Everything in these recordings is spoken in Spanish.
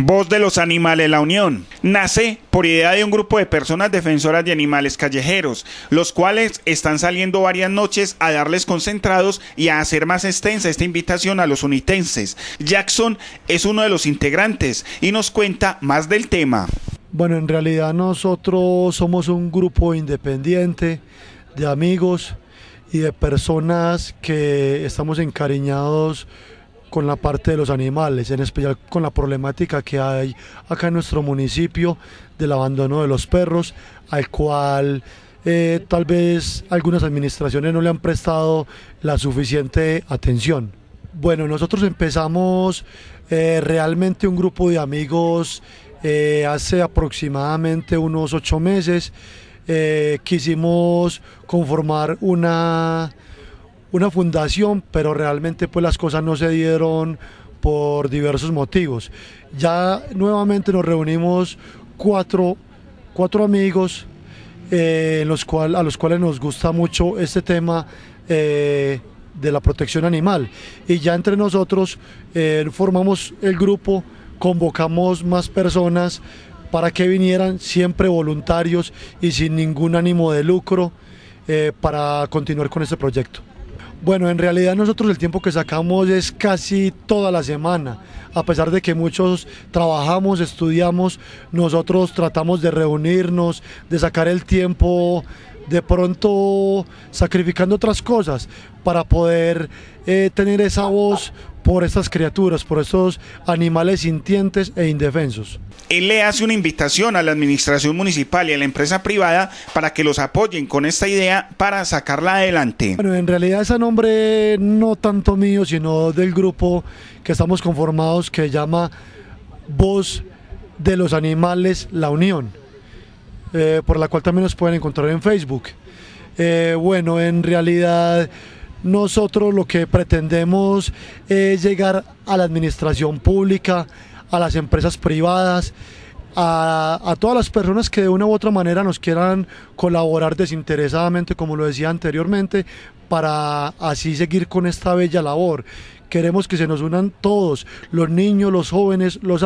Voz de los Animales La Unión. Nace por idea de un grupo de personas defensoras de animales callejeros, los cuales están saliendo varias noches a darles concentrados y a hacer más extensa esta invitación a los unitenses. Jackson es uno de los integrantes y nos cuenta más del tema. Bueno, en realidad nosotros somos un grupo independiente de amigos y de personas que estamos encariñados con la parte de los animales, en especial con la problemática que hay acá en nuestro municipio del abandono de los perros, al cual eh, tal vez algunas administraciones no le han prestado la suficiente atención. Bueno, nosotros empezamos eh, realmente un grupo de amigos eh, hace aproximadamente unos ocho meses. quisimos conformar una una fundación, pero realmente pues las cosas no se dieron por diversos motivos. Ya nuevamente nos reunimos cuatro, cuatro amigos eh, los cual, a los cuales nos gusta mucho este tema eh, de la protección animal. Y ya entre nosotros eh, formamos el grupo, convocamos más personas para que vinieran siempre voluntarios y sin ningún ánimo de lucro para continuar con este proyecto. Bueno, en realidad nosotros el tiempo que sacamos es casi toda la semana. A pesar de que muchos trabajamos, estudiamos, nosotros tratamos de reunirnos, de sacar el tiempo de pronto sacrificando otras cosas para poder eh, tener esa voz por estas criaturas, por estos animales sintientes e indefensos. Él le hace una invitación a la administración municipal y a la empresa privada para que los apoyen con esta idea para sacarla adelante. Bueno, en realidad ese nombre no tanto mío, sino del grupo que estamos conformados que llama Voz de los Animales La Unión eh, por la cual también nos pueden encontrar en Facebook. Eh, bueno, en realidad nosotros lo que pretendemos es llegar a la administración pública, a las empresas privadas, a, todas las personas que de una u otra manera nos quieran colaborar desinteresadamente, como lo decía anteriormente, para así seguir con esta bella labor. Queremos que se nos unan todos, los niños, los jóvenes, los,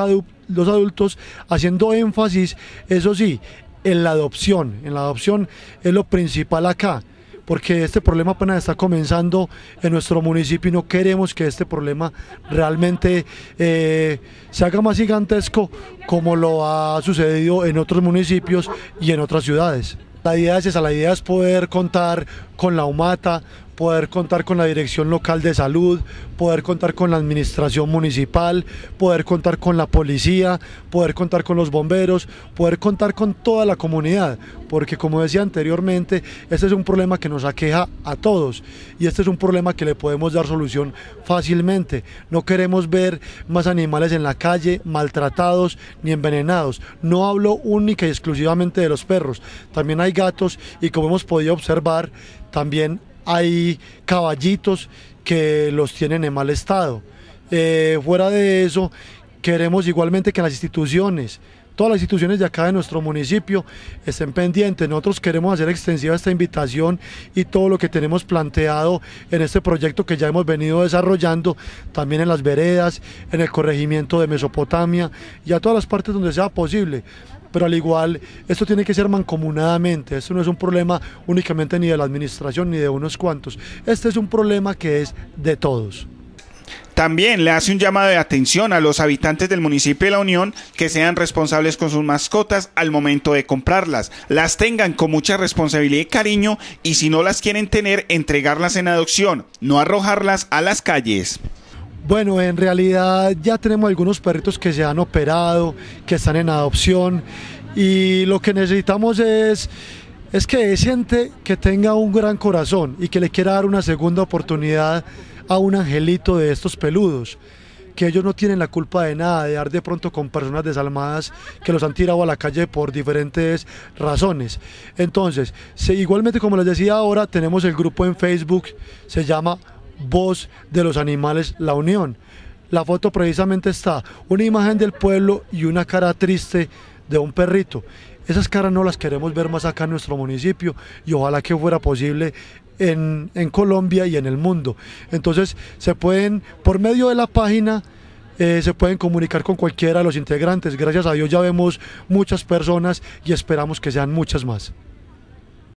los adultos, haciendo énfasis, eso sí, en la adopción. En la adopción es lo principal acá, porque este problema apenas está comenzando en nuestro municipio y no queremos que este problema realmente eh, se haga más gigantesco como lo ha sucedido en otros municipios y en otras ciudades. La idea es esa, la idea es poder contar con la UMATA, poder contar con la Dirección Local de Salud, poder contar con la Administración Municipal, poder contar con la policía, poder contar con los bomberos, poder contar con toda la comunidad, porque como decía anteriormente, este es un problema que nos aqueja a todos y este es un problema que le podemos dar solución fácilmente. No queremos ver más animales en la calle maltratados ni envenenados. No hablo única y exclusivamente de los perros, también hay gatos y como hemos podido observar, también hay caballitos que los tienen en mal estado. Eh, fuera de eso, queremos igualmente que las instituciones, todas las instituciones de acá de nuestro municipio estén pendientes. Nosotros queremos hacer extensiva esta invitación y todo lo que tenemos planteado en este proyecto que ya hemos venido desarrollando, también en las veredas, en el corregimiento de Mesopotamia y a todas las partes donde sea posible pero al igual esto tiene que ser mancomunadamente, esto no es un problema únicamente ni de la administración ni de unos cuantos, este es un problema que es de todos. También le hace un llamado de atención a los habitantes del municipio de La Unión que sean responsables con sus mascotas al momento de comprarlas. Las tengan con mucha responsabilidad y cariño y si no las quieren tener, entregarlas en adopción, no arrojarlas a las calles. Bueno, en realidad ya tenemos algunos perritos que se han operado, que están en adopción y lo que necesitamos es es que siente que tenga un gran corazón y que le quiera dar una segunda oportunidad a un angelito de estos peludos, que ellos no tienen la culpa de nada, de dar de pronto con personas desalmadas que los han tirado a la calle por diferentes razones. Entonces, igualmente como les decía ahora, tenemos el grupo en Facebook, se llama voz de los animales La Unión. La foto precisamente está una imagen del pueblo y una cara triste de un perrito. Esas caras no las queremos ver más acá en nuestro municipio y ojalá que fuera posible en, Colombia y en el mundo. Entonces se pueden, por medio de la página, eh, se pueden comunicar con cualquiera de los integrantes. Gracias a Dios ya vemos muchas personas y esperamos que sean muchas más.